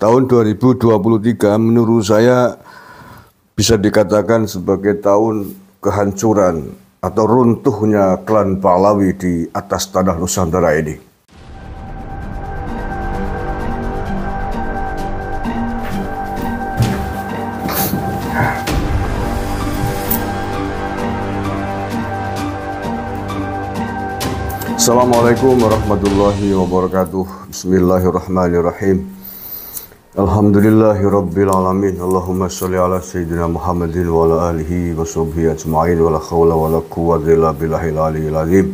tahun 2023 menurut saya bisa dikatakan sebagai tahun kehancuran atau runtuhnya klan Pahlawi di atas tanah Nusantara ini. Assalamualaikum warahmatullahi wabarakatuh. Bismillahirrahmanirrahim. الحمد لله رب العالمين اللهم صل على سيدنا محمد وعلى آله وصحبه أجمعين ولا حول ولا قوة إلا بالله العلي العظيم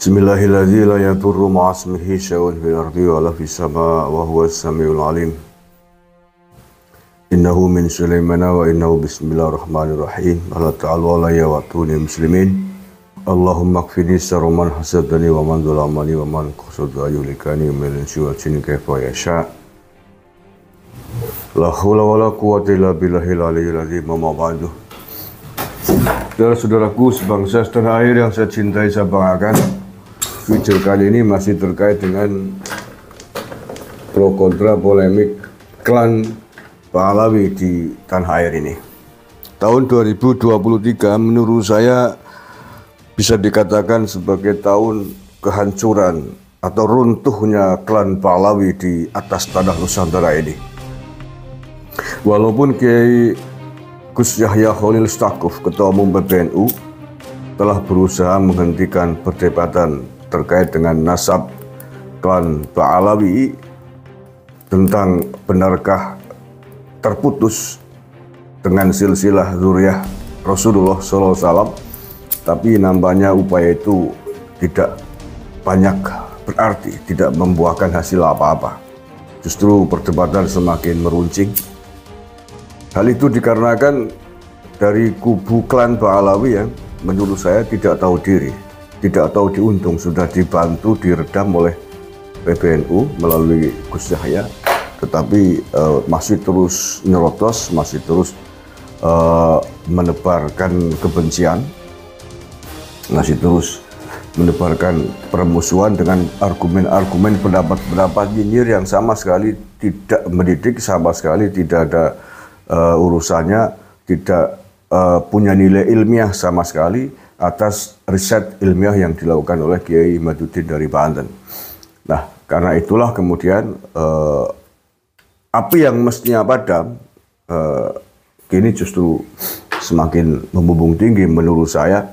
بسم الله الذي لا يضر مع اسمه شيء في الأرض ولا في السماء وهو السميع العليم إنه من سليمان وإنه بسم الله الرحمن الرحيم الله تعالى ولا وأتوني مسلمين اللهم اكفني سر من حسدني ومن ظلمني ومن قصد يهلكني من سوى كيف يشاء La haula wala quwata illa billahil aliyil azim. ba'du. Saudara-saudaraku sebangsa setengah air yang saya cintai saya banggakan. Video kali ini masih terkait dengan pro kontra polemik klan Pahlawi di tanah air ini. Tahun 2023 menurut saya bisa dikatakan sebagai tahun kehancuran atau runtuhnya klan Pahlawi di atas tanah Nusantara ini. Walaupun Kiai Gus Yahya Khalil Stakuf, Ketua Umum PBNU, telah berusaha menghentikan perdebatan terkait dengan nasab klan Ba'alawi tentang benarkah terputus dengan silsilah zuriyah Rasulullah SAW tapi nampaknya upaya itu tidak banyak berarti tidak membuahkan hasil apa-apa justru perdebatan semakin meruncing Hal itu dikarenakan dari kubu klan Ba'alawi yang menurut saya tidak tahu diri, tidak tahu diuntung, sudah dibantu, diredam oleh PBNU melalui Gus Yahya, tetapi uh, masih terus nyerotos, masih terus uh, menebarkan kebencian, masih terus menebarkan permusuhan dengan argumen-argumen pendapat-pendapat nyinyir yang sama sekali tidak mendidik, sama sekali tidak ada uh, urusannya tidak uh, punya nilai ilmiah sama sekali atas riset ilmiah yang dilakukan oleh Kiai Maduddin dari Banten. Nah, karena itulah kemudian uh, api yang mestinya padam uh, kini justru semakin membumbung tinggi menurut saya.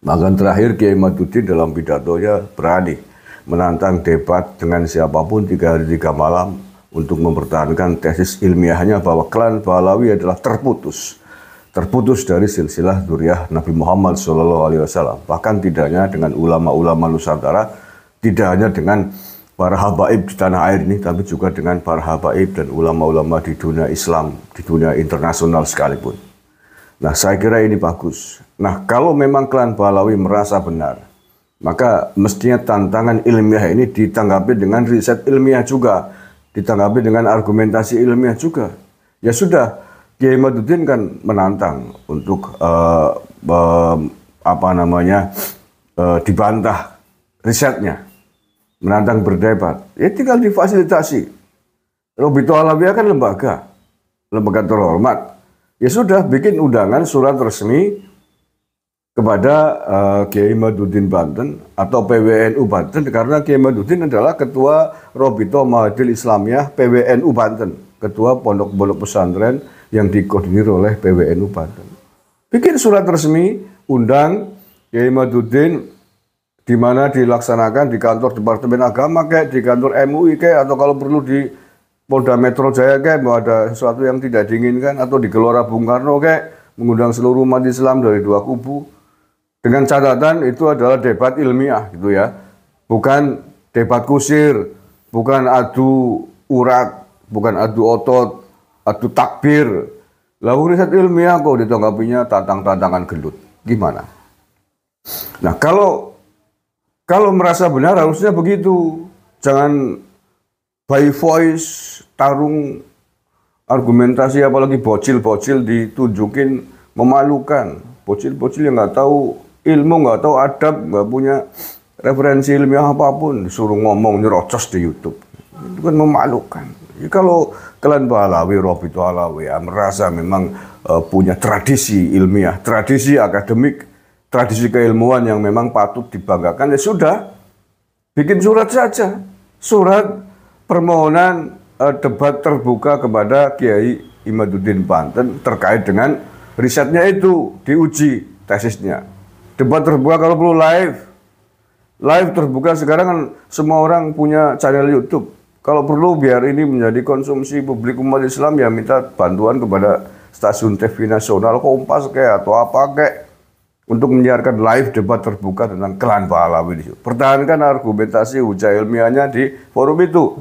Bahkan terakhir Kiai Maduddin dalam pidatonya berani menantang debat dengan siapapun tiga hari tiga malam untuk mempertahankan tesis ilmiahnya bahwa klan Pahlawi adalah terputus terputus dari silsilah duriah Nabi Muhammad SAW. bahkan tidak hanya dengan ulama-ulama Nusantara tidak hanya dengan para habaib di tanah air ini tapi juga dengan para habaib dan ulama-ulama di dunia Islam di dunia internasional sekalipun nah saya kira ini bagus nah kalau memang klan Pahlawi merasa benar maka mestinya tantangan ilmiah ini ditanggapi dengan riset ilmiah juga ditanggapi dengan argumentasi ilmiah juga. Ya sudah, Kiai Maduddin kan menantang untuk uh, uh, apa namanya uh, dibantah risetnya, menantang berdebat. Ya tinggal difasilitasi. Robito Alawiyah kan lembaga, lembaga terhormat. Ya sudah, bikin undangan surat resmi kepada uh, Kiai Maduddin Banten atau PWNU Banten karena Kiai Maduddin adalah ketua Robito Mahadil Islamiyah PWNU Banten, ketua pondok-pondok pesantren yang dikoordinir oleh PWNU Banten. Bikin surat resmi undang Kiai Maduddin di mana dilaksanakan di kantor Departemen Agama kayak di kantor MUI kayak atau kalau perlu di Polda Metro Jaya kayak mau ada sesuatu yang tidak diinginkan atau di Gelora Bung Karno kayak mengundang seluruh umat Islam dari dua kubu dengan catatan itu adalah debat ilmiah gitu ya. Bukan debat kusir, bukan adu urat, bukan adu otot, adu takbir. Lalu riset ilmiah kok ditanggapinya tantang-tantangan gelut. Gimana? Nah, kalau kalau merasa benar harusnya begitu. Jangan by voice tarung argumentasi apalagi bocil-bocil ditunjukin memalukan. Bocil-bocil yang nggak tahu ilmu nggak tahu adab nggak punya referensi ilmiah apapun suruh ngomong nyerocos di YouTube itu kan memalukan ya, kalau kalian bahalawi Robi alawi ya, merasa memang uh, punya tradisi ilmiah tradisi akademik tradisi keilmuan yang memang patut dibanggakan ya sudah bikin surat saja surat permohonan uh, debat terbuka kepada Kiai Imaduddin Banten terkait dengan risetnya itu diuji tesisnya Debat terbuka kalau perlu live. Live terbuka sekarang kan semua orang punya channel YouTube. Kalau perlu biar ini menjadi konsumsi publik umat Islam ya minta bantuan kepada stasiun TV nasional Kompas kayak atau apa kayak untuk menyiarkan live debat terbuka tentang klan pahlawi ini. Pertahankan argumentasi hujah ilmiahnya di forum itu.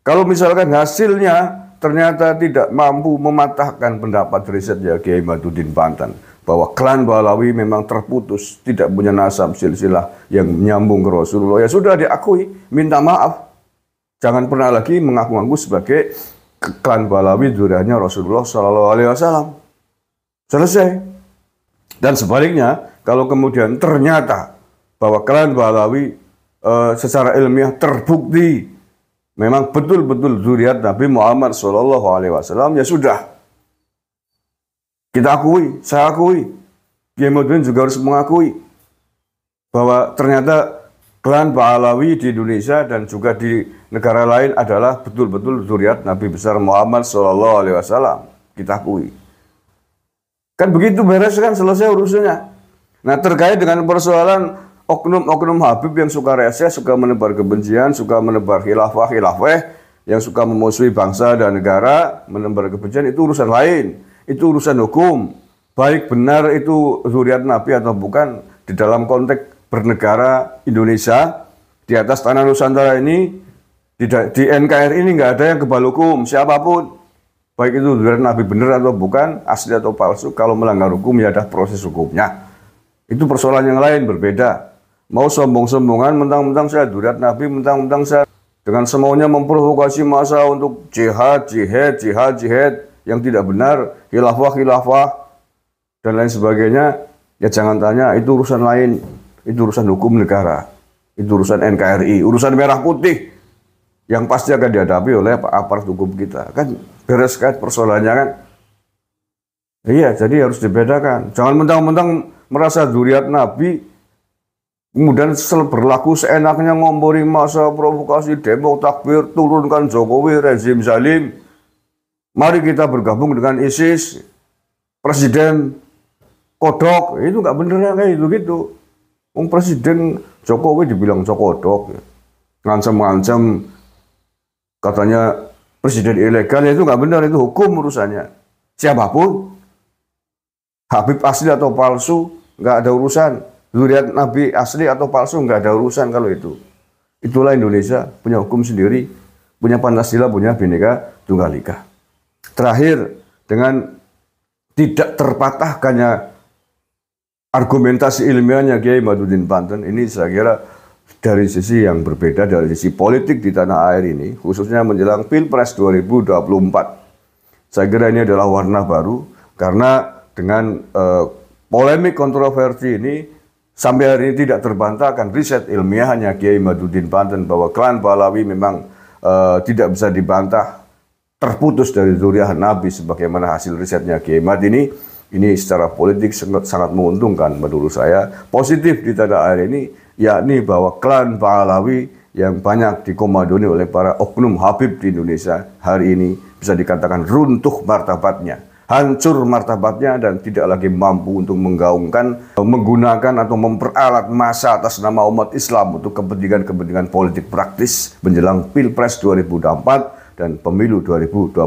Kalau misalkan hasilnya ternyata tidak mampu mematahkan pendapat riset ya Kiai Matuddin Banten bahwa klan Balawi memang terputus, tidak punya nasab silsilah yang menyambung ke Rasulullah. Ya sudah diakui, minta maaf. Jangan pernah lagi mengaku-ngaku sebagai klan Balawi zuriatnya Rasulullah Shallallahu Alaihi Wasallam. Selesai. Dan sebaliknya, kalau kemudian ternyata bahwa klan Balawi e, secara ilmiah terbukti memang betul-betul zuriat Nabi Muhammad Shallallahu Alaihi Wasallam, ya sudah kita akui, saya akui, Kiai Gimodin juga harus mengakui bahwa ternyata klan Pak Alawi di Indonesia dan juga di negara lain adalah betul-betul zuriat Nabi besar Muhammad Shallallahu Alaihi Wasallam. Kita akui. Kan begitu beres kan selesai urusannya. Nah terkait dengan persoalan oknum-oknum Habib yang suka rese, suka menebar kebencian, suka menebar khilafah, khilafah, yang suka memusuhi bangsa dan negara, menebar kebencian itu urusan lain itu urusan hukum. Baik benar itu zuriat Nabi atau bukan di dalam konteks bernegara Indonesia di atas tanah Nusantara ini di, di NKRI ini nggak ada yang kebal hukum siapapun baik itu zuriat Nabi benar atau bukan asli atau palsu kalau melanggar hukum ya ada proses hukumnya itu persoalan yang lain berbeda mau sombong-sombongan mentang-mentang saya zuriat Nabi mentang-mentang saya dengan semuanya memprovokasi masa untuk jihad jihad jihad jihad yang tidak benar, khilafah khilafah dan lain sebagainya, ya jangan tanya itu urusan lain, itu urusan hukum negara, itu urusan NKRI, urusan merah putih yang pasti akan dihadapi oleh aparat hukum kita. Kan beres kan persoalannya kan. Iya, jadi harus dibedakan. Jangan mentang-mentang merasa duriat Nabi, kemudian sel berlaku seenaknya ngompori masa provokasi demo takbir, turunkan Jokowi, rezim zalim, Mari kita bergabung dengan ISIS, Presiden kodok, itu nggak bener kayak gitu gitu. Ung Presiden Jokowi dibilang jokodok, ya. ngancam-ngancam katanya presiden ilegal ya itu nggak bener, itu hukum urusannya siapapun Habib asli atau palsu nggak ada urusan lihat Nabi asli atau palsu nggak ada urusan kalau itu itulah Indonesia punya hukum sendiri punya Pancasila punya Bhinneka Tunggal Ika Terakhir dengan tidak terpatahkannya argumentasi ilmiahnya Kiai Madudin Banten ini saya kira dari sisi yang berbeda dari sisi politik di tanah air ini khususnya menjelang Pilpres 2024. Saya kira ini adalah warna baru karena dengan eh, polemik kontroversi ini sampai hari ini tidak terbantahkan riset ilmiahnya Kiai Madudin Banten bahwa klan Balawi memang eh, tidak bisa dibantah terputus dari zuriat Nabi sebagaimana hasil risetnya Kiai ini, ini secara politik sangat, sangat menguntungkan menurut saya. Positif di tanah air ini yakni bahwa klan Pahlawi yang banyak dikomandoni oleh para oknum Habib di Indonesia hari ini bisa dikatakan runtuh martabatnya. Hancur martabatnya dan tidak lagi mampu untuk menggaungkan, menggunakan atau memperalat masa atas nama umat Islam untuk kepentingan-kepentingan politik praktis menjelang Pilpres 2004 dan pemilu 2024.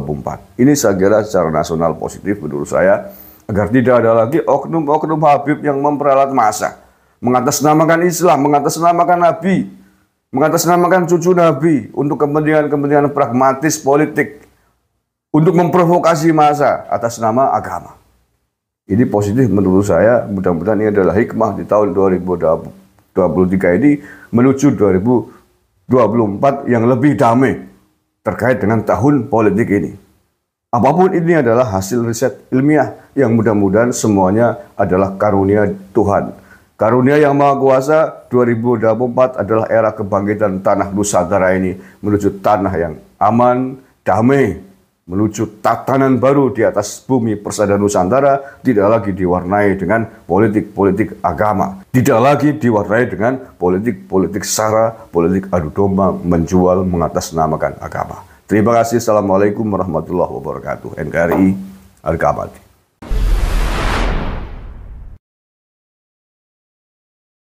Ini saya kira secara nasional positif menurut saya agar tidak ada lagi oknum-oknum Habib yang memperalat masa mengatasnamakan Islam, mengatasnamakan Nabi, mengatasnamakan cucu Nabi untuk kepentingan-kepentingan pragmatis politik untuk memprovokasi masa atas nama agama. Ini positif menurut saya. Mudah-mudahan ini adalah hikmah di tahun 2023 ini menuju 2024 yang lebih damai terkait dengan tahun politik ini. Apapun ini adalah hasil riset ilmiah yang mudah-mudahan semuanya adalah karunia Tuhan. Karunia yang Maha Kuasa 2024 adalah era kebangkitan tanah Nusantara ini menuju tanah yang aman, damai, menuju tatanan baru di atas bumi persada Nusantara tidak lagi diwarnai dengan politik-politik agama, tidak lagi diwarnai dengan politik-politik sara, politik adu domba, menjual, mengatasnamakan agama. Terima kasih. Assalamualaikum warahmatullahi wabarakatuh. NKRI, Al-Kabati.